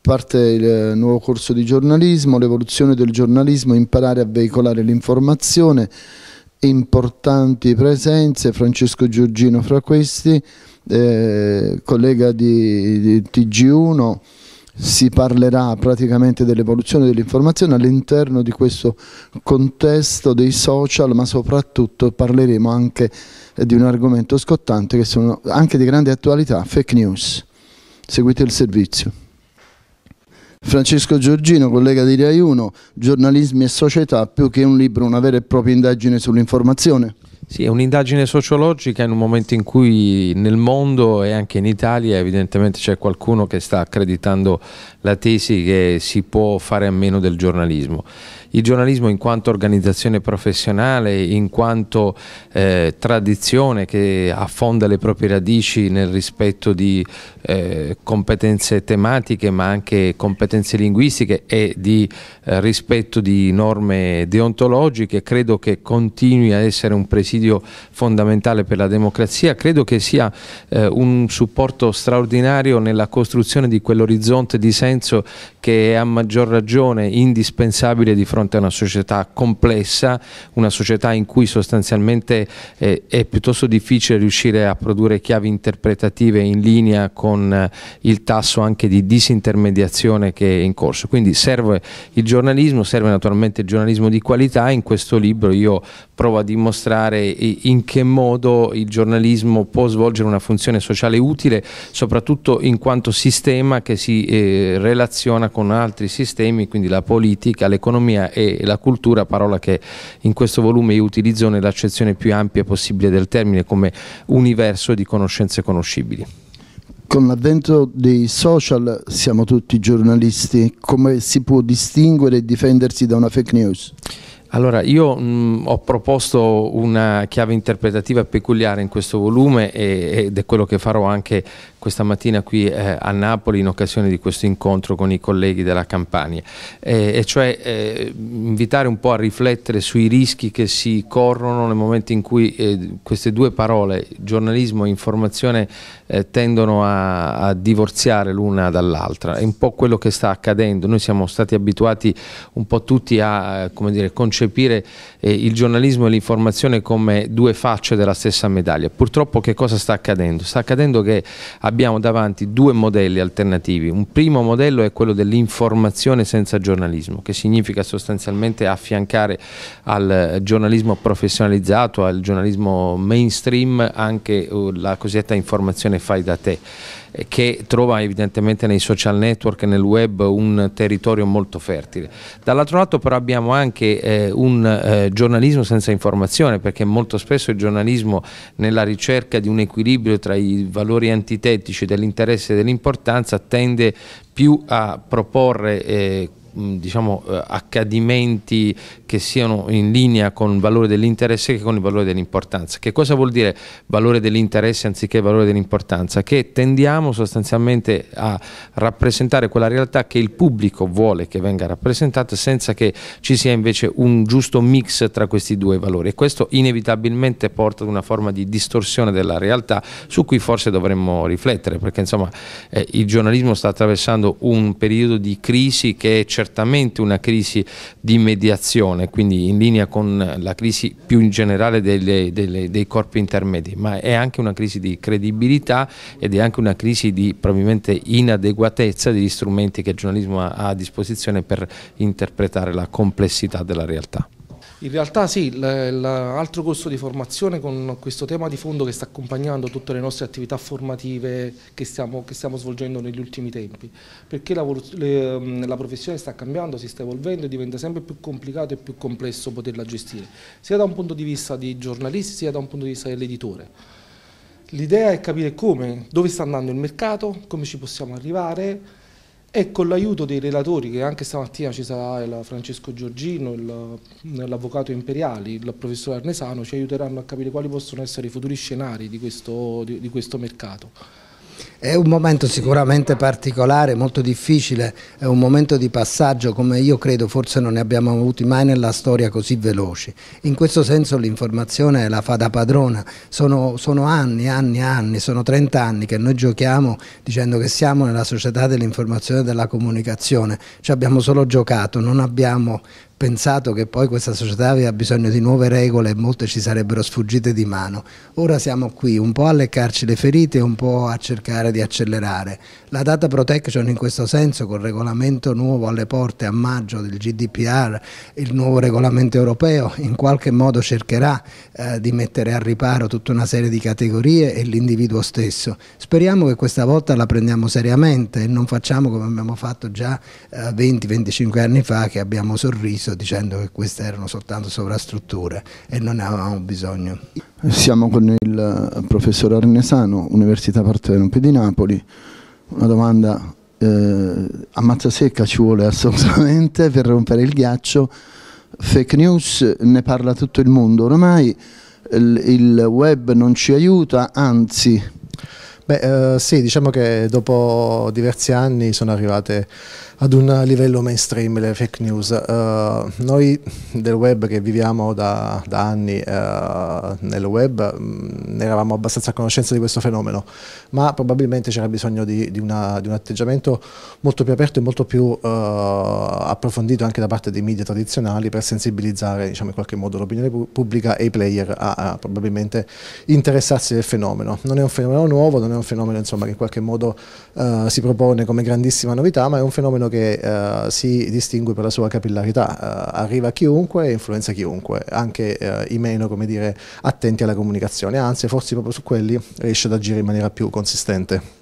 Parte il nuovo corso di giornalismo, l'evoluzione del giornalismo, imparare a veicolare l'informazione, importanti presenze, Francesco Giorgino fra questi, eh, collega di, di TG1, si parlerà praticamente dell'evoluzione dell'informazione all'interno di questo contesto dei social, ma soprattutto parleremo anche di un argomento scottante che sono anche di grande attualità, fake news. Seguite il servizio. Francesco Giorgino, collega di Rai 1, giornalismi e società, più che un libro, una vera e propria indagine sull'informazione. Sì, è un'indagine sociologica in un momento in cui nel mondo e anche in Italia evidentemente c'è qualcuno che sta accreditando la tesi che si può fare a meno del giornalismo il giornalismo in quanto organizzazione professionale, in quanto eh, tradizione che affonda le proprie radici nel rispetto di eh, competenze tematiche ma anche competenze linguistiche e di eh, rispetto di norme deontologiche, credo che continui a essere un presidio fondamentale per la democrazia, credo che sia eh, un supporto straordinario nella costruzione di quell'orizzonte di senso che è a maggior ragione indispensabile di fronte a una società complessa, una società in cui sostanzialmente eh, è piuttosto difficile riuscire a produrre chiavi interpretative in linea con eh, il tasso anche di disintermediazione che è in corso. Quindi serve il giornalismo, serve naturalmente il giornalismo di qualità, in questo libro io provo a dimostrare eh, in che modo il giornalismo può svolgere una funzione sociale utile, soprattutto in quanto sistema che si eh, relaziona con altri sistemi, quindi la politica, l'economia e la cultura, parola che in questo volume io utilizzo nell'accezione più ampia possibile del termine come universo di conoscenze conoscibili. Con l'avvento dei social siamo tutti giornalisti, come si può distinguere e difendersi da una fake news? Allora, io mh, ho proposto una chiave interpretativa peculiare in questo volume e, ed è quello che farò anche questa mattina qui eh, a Napoli in occasione di questo incontro con i colleghi della Campania, eh, e cioè eh, invitare un po' a riflettere sui rischi che si corrono nel momento in cui eh, queste due parole, giornalismo e informazione, eh, tendono a, a divorziare l'una dall'altra. È un po' quello che sta accadendo, noi siamo stati abituati un po' tutti a eh, dire, concepire il giornalismo e l'informazione come due facce della stessa medaglia. Purtroppo che cosa sta accadendo? Sta accadendo che abbiamo davanti due modelli alternativi. Un primo modello è quello dell'informazione senza giornalismo, che significa sostanzialmente affiancare al giornalismo professionalizzato, al giornalismo mainstream, anche uh, la cosiddetta informazione fai da te eh, che trova evidentemente nei social network e nel web un territorio molto fertile. Dall'altro lato però abbiamo anche eh, un eh, giornalismo senza informazione perché molto spesso il giornalismo nella ricerca di un equilibrio tra i valori antitetici dialettici dell'interesse e dell'importanza tende più a proporre eh, diciamo, eh, accadimenti che siano in linea con il valore dell'interesse che con il valore dell'importanza. Che cosa vuol dire valore dell'interesse anziché valore dell'importanza? Che tendiamo sostanzialmente a rappresentare quella realtà che il pubblico vuole che venga rappresentata senza che ci sia invece un giusto mix tra questi due valori e questo inevitabilmente porta ad una forma di distorsione della realtà su cui forse dovremmo riflettere perché insomma eh, il giornalismo sta attraversando un periodo di crisi che è certo certamente una crisi di mediazione, quindi in linea con la crisi più in generale delle, delle, dei corpi intermedi, ma è anche una crisi di credibilità ed è anche una crisi di probabilmente inadeguatezza degli strumenti che il giornalismo ha a disposizione per interpretare la complessità della realtà. In realtà sì, l'altro corso di formazione con questo tema di fondo che sta accompagnando tutte le nostre attività formative che stiamo, che stiamo svolgendo negli ultimi tempi, perché la, mm, la, professione sta cambiando, si sta evolvendo e diventa sempre più complicato e più complesso poterla gestire, sia da un punto di vista di giornalisti sia da un punto di vista dell'editore. L'idea è capire come, dove sta andando il mercato, come ci possiamo arrivare, e con l'aiuto dei relatori che anche stamattina ci sarà il Francesco Giorgino, l'avvocato Imperiali, il professor Arnesano ci aiuteranno a capire quali possono essere i futuri scenari di questo, di, di questo mercato. È un momento sicuramente particolare, molto difficile, è un momento di passaggio come io credo forse non ne abbiamo avuti mai nella storia così veloci. In questo senso l'informazione la fa da padrona, sono, sono anni, anni, anni, sono 30 anni che noi giochiamo dicendo che siamo nella società dell'informazione e della comunicazione, ci abbiamo solo giocato, non abbiamo pensato che poi questa società aveva bisogno di nuove regole e molte ci sarebbero sfuggite di mano. Ora siamo qui un po' a leccarci le ferite e un po' a cercare di accelerare. La data protection in questo senso col regolamento nuovo alle porte a maggio del GDPR, il nuovo regolamento europeo in qualche modo cercherà eh, di mettere a riparo tutta una serie di categorie e l'individuo stesso. Speriamo che questa volta la prendiamo seriamente e non facciamo come abbiamo fatto già eh, 20-25 anni fa che abbiamo sorriso questo dicendo che queste erano soltanto sovrastrutture e non ne avevamo bisogno. Siamo con il professor Arnesano, Università Partenopè di Napoli. Una domanda, eh, a mazza secca ci vuole assolutamente per rompere il ghiaccio. Fake news ne parla tutto il mondo ormai, il web non ci aiuta, anzi Beh, eh, sì, diciamo che dopo diversi anni sono arrivate ad un livello mainstream le fake news. Eh, noi del web che viviamo da, da anni eh, nel web mm, ne eravamo abbastanza a conoscenza di questo fenomeno, ma probabilmente c'era bisogno di, di, una, di un atteggiamento molto più aperto e molto più eh, approfondito anche da parte dei media tradizionali per sensibilizzare diciamo, in qualche modo l'opinione pubblica e i player a, a probabilmente interessarsi del fenomeno. Non è un fenomeno nuovo, non è un un fenomeno insomma, che in qualche modo uh, si propone come grandissima novità, ma è un fenomeno che uh, si distingue per la sua capillarità, eh, arriva a chiunque e influenza chiunque, anche i meno dire, attenti alla comunicazione, anzi forse proprio su quelli riesce ad agire in maniera più consistente.